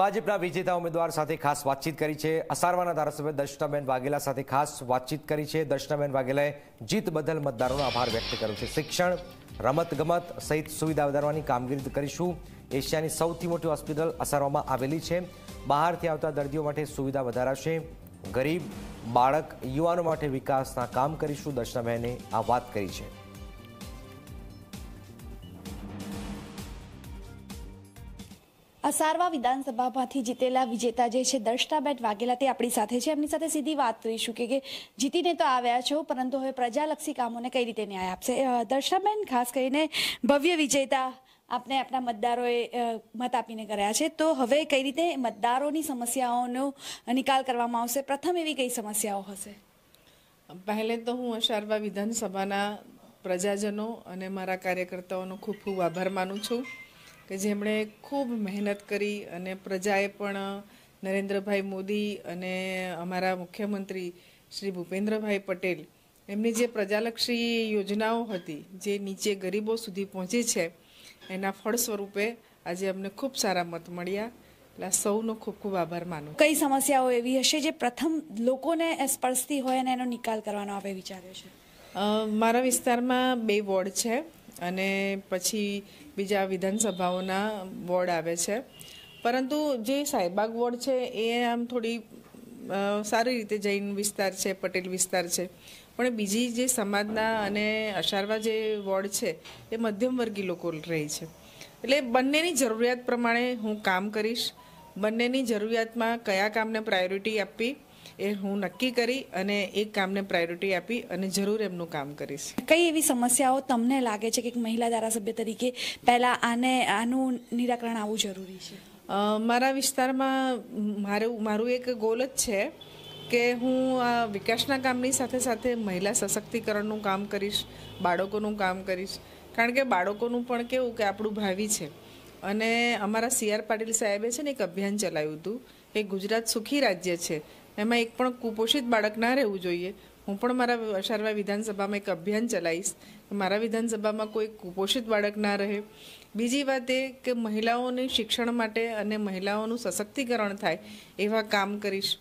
ભાજપના વિજેતા ઉમેદવાર સાથે ખાસ વાતચીત કરી છે અસારવાના ધારાસભ્ય દર્શનાબેન વાઘેલા સાથે ખાસ વાતચીત કરી છે દર્શનાબેન વાઘેલાએ જીત બદલ મતદારોનો આભાર વ્યક્ત કર્યો છે શિક્ષણ રમતગમત સહિત સુવિધા વધારવાની કામગીરી કરીશું એશિયાની સૌથી મોટી હોસ્પિટલ અસારવામાં આવેલી છે બહારથી આવતા દર્દીઓ માટે સુવિધા વધારાશે ગરીબ બાળક યુવાનો માટે વિકાસના કામ કરીશું દર્શનાબહેને આ વાત કરી છે અસારવા વિધાનસભામાંથી જીતેલા વિજેતા જે છે દર્શનાબેન વાઘેલા તે આપણી સાથે છે એમની સાથે સીધી વાત કરીશું કે જીતીને તો આવ્યા છો પરંતુ હવે પ્રજાલક્ષી કામોને કઈ રીતે ન્યાય આપશે દર્શનાબેન ખાસ કરીને ભવ્ય વિજેતા આપને આપણા મતદારોએ મત આપીને કર્યા છે તો હવે કઈ રીતે મતદારોની સમસ્યાઓનો નિકાલ કરવામાં આવશે પ્રથમ એવી કઈ સમસ્યાઓ હશે પહેલે તો હું અસારવા વિધાનસભાના પ્રજાજનો અને મારા કાર્યકર્તાઓનો ખૂબ ખૂબ આભાર માનું છું કે જેમણે ખૂબ મહેનત કરી અને પ્રજાએ પણ નરેન્દ્રભાઈ મોદી અને અમારા મુખ્યમંત્રી શ્રી ભૂપેન્દ્રભાઈ પટેલ એમની જે પ્રજાલક્ષી યોજનાઓ હતી જે નીચે ગરીબો સુધી પહોંચી છે એના ફળ સ્વરૂપે આજે અમને ખૂબ સારા મત મળ્યા એટલે સૌનો ખૂબ ખૂબ આભાર માનું કઈ સમસ્યાઓ એવી હશે જે પ્રથમ લોકોને સ્પર્શતી હોય અને એનો નિકાલ કરવાનો આપણે વિચાર્યો છે મારા વિસ્તારમાં બે વોર્ડ છે અને પછી બીજા વિધાનસભાઓના વોર્ડ આવે છે પરંતુ જે સાહેબાગ વોર્ડ છે એ આમ થોડી સારી રીતે જૈન વિસ્તાર છે પટેલ વિસ્તાર છે પણ બીજી જે સમાજના અને અશારવા જે વોર્ડ છે એ મધ્યમવર્ગી લોકો રહે છે એટલે બંનેની જરૂરિયાત પ્રમાણે હું કામ કરીશ બંનેની જરૂરિયાતમાં કયા કામને પ્રાયોરિટી આપવી એ હું નક્કી કરી અને એ કામને પ્રાયોરિટી આપી અને જરૂર એમનું કામ કરીશ કઈ એવી સમસ્યાઓ તમને લાગે છે કે એક મહિલા ધારાસભ્ય તરીકે પહેલાં આને આનું નિરાકરણ આવવું જરૂરી છે મારા વિસ્તારમાં મારું મારું એક ગોલ જ છે કે હું આ વિકાસના કામની સાથે સાથે મહિલા સશક્તિકરણનું કામ કરીશ બાળકોનું કામ કરીશ કારણ કે બાળકોનું પણ કેવું કે આપણું ભાવિ છે અને અમારા સી આર પાટીલ સાહેબે છે ને એક અભિયાન ચલાવ્યું હતું કે ગુજરાત સુખી રાજ્ય છે એમાં એક પણ કુપોષિત બાળક ના રહેવું જોઈએ હું પણ મારા અશારવા વિધાનસભામાં એક અભિયાન ચલાવીશ મારા વિધાનસભામાં કોઈ કુપોષિત બાળક ના રહે બીજી વાત એ કે મહિલાઓને શિક્ષણ માટે અને મહિલાઓનું સશક્તિકરણ થાય એવા કામ કરીશ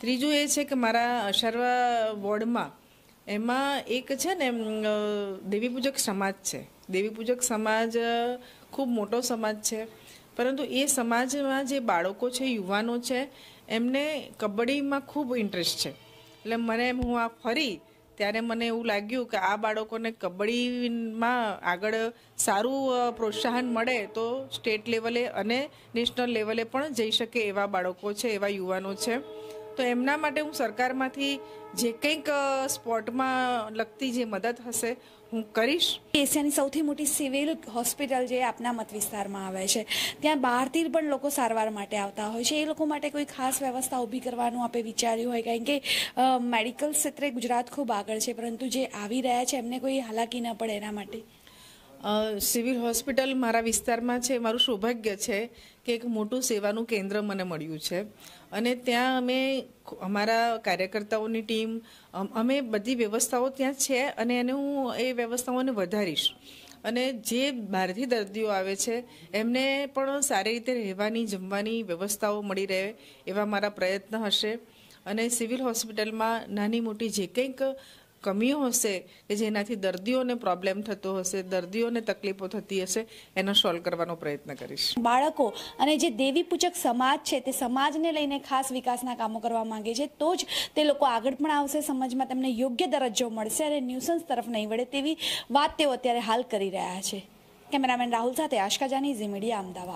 ત્રીજું એ છે કે મારા અશારવા વોર્ડમાં એમાં એક છે ને દેવીપૂજક સમાજ છે દેવીપૂજક સમાજ ખૂબ મોટો સમાજ છે પરંતુ એ સમાજમાં જે બાળકો છે યુવાનો છે એમને કબડ્ડીમાં ખૂબ ઇન્ટરેસ્ટ છે એટલે મને એમ હું આ ફરી ત્યારે મને એવું લાગ્યું કે આ બાળકોને કબડ્ડીમાં આગળ સારું પ્રોત્સાહન મળે તો સ્ટેટ લેવલે અને નેશનલ લેવલે પણ જઈ શકે એવા બાળકો છે એવા યુવાનો છે તો એમના માટે હું સરકારમાંથી જે કંઈક સ્પોટમાં લગતી જે મદદ હશે હું કરીશ એશિયાની સૌથી મોટી સિવિલ હોસ્પિટલ જે આપના મત વિસ્તારમાં આવે છે ત્યાં બહારથી પણ લોકો સારવાર માટે આવતા હોય છે એ લોકો માટે કોઈ ખાસ વ્યવસ્થા ઊભી કરવાનું આપણે વિચાર્યું હોય કારણ કે મેડિકલ ક્ષેત્રે ગુજરાત ખૂબ આગળ છે પરંતુ જે આવી રહ્યા છે એમને કોઈ હાલાકી ન પડે એના માટે સિવિલ હોસ્પિટલ મારા વિસ્તારમાં છે મારું સૌભાગ્ય છે કે એક મોટું સેવાનું કેન્દ્ર મને મળ્યું છે અને ત્યાં અમે અમારા કાર્યકર્તાઓની ટીમ અમે બધી વ્યવસ્થાઓ ત્યાં છે અને એને હું એ વ્યવસ્થાઓને વધારીશ અને જે બહારથી દર્દીઓ આવે છે એમને પણ સારી રીતે રહેવાની જમવાની વ્યવસ્થાઓ મળી રહે એવા મારા પ્રયત્ન હશે અને સિવિલ હોસ્પિટલમાં નાની મોટી જે કંઈક કમીઓ હશે કે જેનાથી દર્દીઓને પ્રોબ્લેમ થતો હશે દર્દીઓને તકલીફો થતી હશે એનો સોલ્વ કરવાનો પ્રયત્ન કરીશ બાળકો અને જે દેવી પૂજક સમાજ છે તે સમાજને લઈને ખાસ વિકાસના કામો કરવા માંગે છે તો જ તે લોકો આગળ પણ આવશે સમાજમાં તેમને યોગ્ય દરજ્જો મળશે અને ન્યુસન્સ તરફ નહીં વળે તેવી વાત તેઓ અત્યારે હાલ કરી રહ્યા છે કેમેરામેન રાહુલ સાથે આશકા જાની ઝી મીડિયા અમદાવાદ